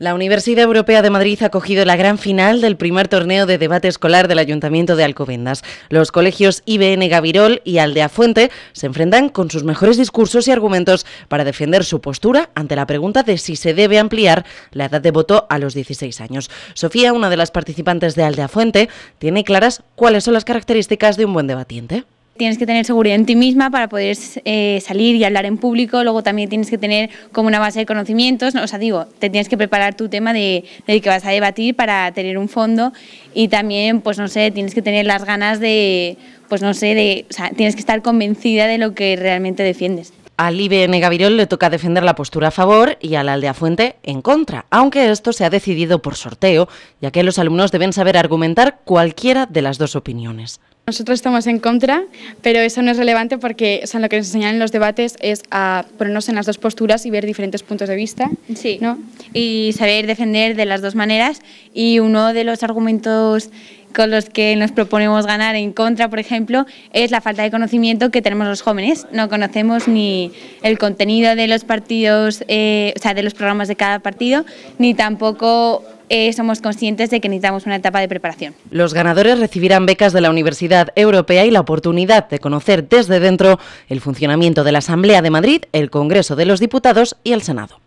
La Universidad Europea de Madrid ha acogido la gran final del primer torneo de debate escolar del Ayuntamiento de Alcobendas. Los colegios IBN Gavirol y Aldea Fuente se enfrentan con sus mejores discursos y argumentos para defender su postura ante la pregunta de si se debe ampliar la edad de voto a los 16 años. Sofía, una de las participantes de Fuente, tiene claras cuáles son las características de un buen debatiente tienes que tener seguridad en ti misma para poder eh, salir y hablar en público, luego también tienes que tener como una base de conocimientos, o sea, digo, te tienes que preparar tu tema de, que vas a debatir para tener un fondo y también, pues no sé, tienes que tener las ganas de, pues no sé, tienes que estar convencida de lo que realmente defiendes. Al IBN Gavirol le toca defender la postura a favor y al Aldea Fuente en contra, aunque esto se ha decidido por sorteo, ya que los alumnos deben saber argumentar cualquiera de las dos opiniones. Nosotros estamos en contra, pero eso no es relevante porque o lo que nos enseñan en los debates es a ponernos en las dos posturas y ver diferentes puntos de vista. Sí. ¿no? Y saber defender de las dos maneras. Y uno de los argumentos con los que nos proponemos ganar en contra, por ejemplo, es la falta de conocimiento que tenemos los jóvenes. No conocemos ni el contenido de los partidos, eh, o sea, de los programas de cada partido, ni tampoco eh, somos conscientes de que necesitamos una etapa de preparación. Los ganadores recibirán becas de la Universidad Europea y la oportunidad de conocer desde dentro el funcionamiento de la Asamblea de Madrid, el Congreso de los Diputados y el Senado.